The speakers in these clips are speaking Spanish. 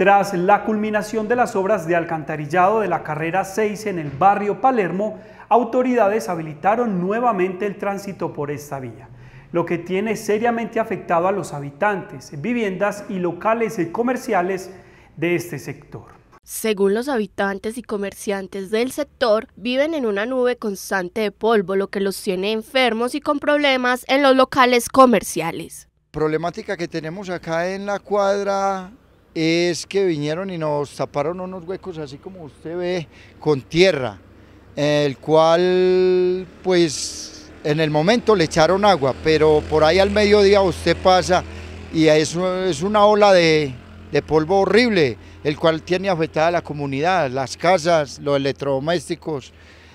Tras la culminación de las obras de alcantarillado de la carrera 6 en el barrio Palermo, autoridades habilitaron nuevamente el tránsito por esta vía, lo que tiene seriamente afectado a los habitantes, viviendas y locales comerciales de este sector. Según los habitantes y comerciantes del sector, viven en una nube constante de polvo, lo que los tiene enfermos y con problemas en los locales comerciales. Problemática que tenemos acá en la cuadra es que vinieron y nos taparon unos huecos así como usted ve, con tierra, el cual pues en el momento le echaron agua, pero por ahí al mediodía usted pasa y es una ola de, polvo horrible, el cual tiene afectada a la comunidad, las casas, los electrodomésticos,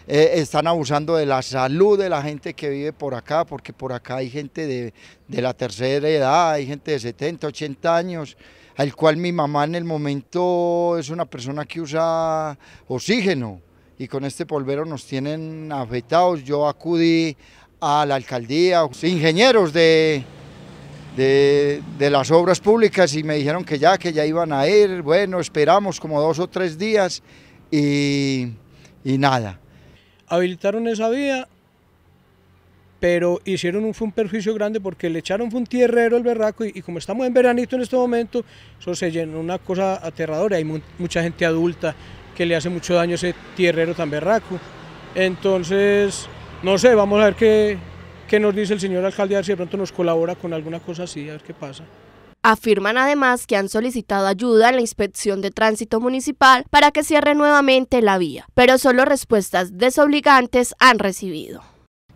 eh, están abusando de la salud de la gente que vive por acá, porque por acá hay gente de, de la tercera edad, hay gente de 70, 80 años, al cual mi mamá en el momento es una persona que usa oxígeno y con este polvero nos tienen afectados. Yo acudí a la alcaldía, ingenieros de, de, las obras públicas y me dijeron que ya, que ya iban a ir, bueno, esperamos como dos o tres días y, y nada. Habilitaron esa vía pero hicieron un, perjuicio grande porque le echaron un tierrero el berraco y, como estamos en veranito en este momento, eso se llenó una cosa aterradora, hay mucha gente adulta que le hace mucho daño ese tierrero tan berraco. Entonces, no sé, vamos a ver qué, nos dice el señor alcalde, a ver si de pronto nos colabora con alguna cosa así, a ver qué pasa. Afirman además que han solicitado ayuda a la inspección de tránsito municipal para que cierre nuevamente la vía, pero solo respuestas desobligantes han recibido.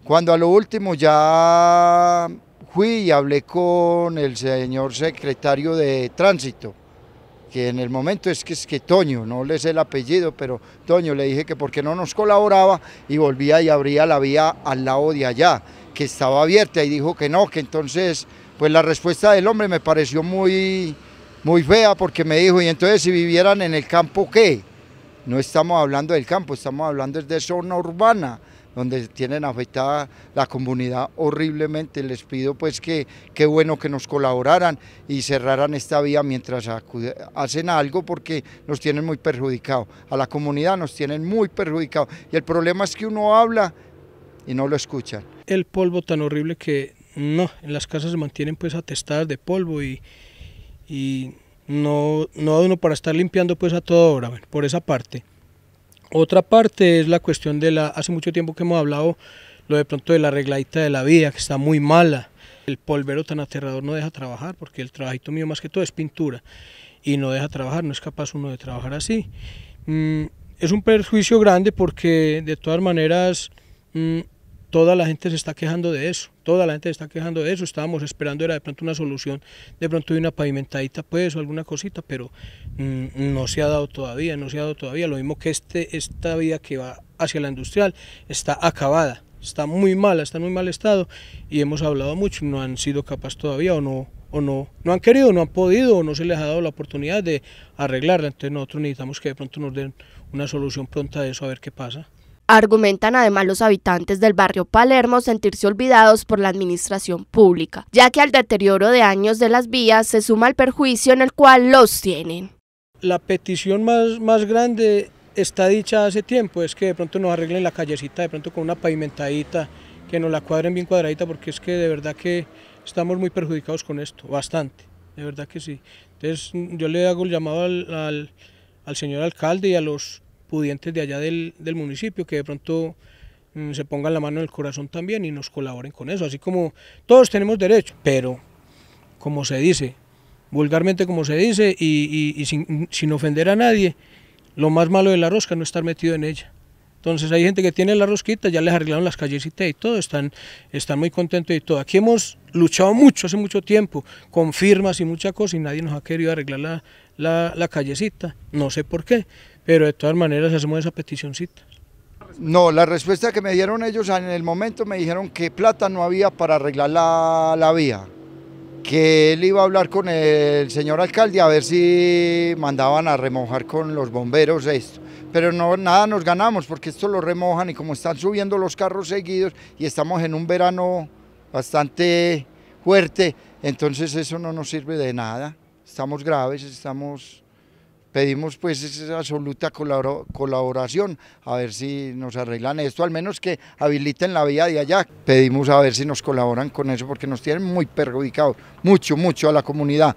Cuando a lo último ya fui y hablé con el señor secretario de tránsito, que en el momento es que es que Toño, no le sé el apellido, pero Toño le dije que porque no nos colaboraba y volvía y abría la vía al lado de allá, que estaba abierta y dijo que no, que entonces pues la respuesta del hombre me pareció muy muy fea porque me dijo, y entonces si vivieran en el campo qué? No estamos hablando del campo, estamos hablando de zona urbana, donde tienen afectada la comunidad horriblemente. Les pido pues que qué bueno que nos colaboraran y cerraran esta vía mientras hacen algo porque nos tienen muy perjudicados. A la comunidad nos tienen muy perjudicados. Y el problema es que uno habla y no lo escuchan. El polvo tan horrible que no, en las casas se mantienen pues atestadas de polvo y no, no uno para estar limpiando pues a toda hora, por esa parte. Otra parte es la cuestión de la, hace mucho tiempo que hemos hablado, lo de pronto de la regladita de la vía, que está muy mala. El polvero tan aterrador no deja trabajar, porque el trabajito mío más que todo es pintura, y no deja trabajar, no es capaz uno de trabajar así. Mm, es un perjuicio grande porque de todas maneras... Mm, toda la gente se está quejando de eso, toda la gente se está quejando de eso, estábamos esperando era de pronto una solución, de pronto de una pavimentadita pues o alguna cosita, pero mm, no se ha dado todavía, no se ha dado todavía, lo mismo que este, esta vía que va hacia la industrial está acabada, está muy mala, está en muy mal estado y hemos hablado mucho, no han sido capaces todavía o no o no, no han querido, no han podido o no se les ha dado la oportunidad de arreglarla, entonces nosotros necesitamos que de pronto nos den una solución pronta de eso, a ver qué pasa. Argumentan además los habitantes del barrio Palermo sentirse olvidados por la administración pública, ya que al deterioro de años de las vías se suma el perjuicio en el cual los tienen. La petición más, más grande está dicha hace tiempo, es que de pronto nos arreglen la callecita, de pronto con una pavimentadita, que nos la cuadren bien cuadradita, porque es que de verdad que estamos muy perjudicados con esto, bastante, de verdad que sí. Entonces yo le hago el llamado al señor alcalde y a los pudientes de allá del, municipio que de pronto mm, se pongan la mano en el corazón también y nos colaboren con eso, así como todos tenemos derecho, pero como se dice, vulgarmente como se dice y, sin, sin ofender a nadie, lo más malo de la rosca no estar metido en ella. Entonces hay gente que tiene la rosquita, ya les arreglaron las callecitas y todo, están, están muy contentos y todo. Aquí hemos luchado mucho, hace mucho tiempo, con firmas y mucha cosas, y nadie nos ha querido arreglar la, la, callecita. No sé por qué, pero de todas maneras hacemos esa peticioncita. No, la respuesta que me dieron ellos en el momento me dijeron que plata no había para arreglar la, la vía, que él iba a hablar con el señor alcalde a ver si mandaban a remojar con los bomberos esto pero no, nada nos ganamos porque esto lo remojan y como están subiendo los carros seguidos y estamos en un verano bastante fuerte, entonces eso no nos sirve de nada. Estamos graves, estamos, pedimos pues esa absoluta colaboración, a ver si nos arreglan esto, al menos que habiliten la vía de allá. Pedimos a ver si nos colaboran con eso porque nos tienen muy perjudicados, mucho, mucho a la comunidad.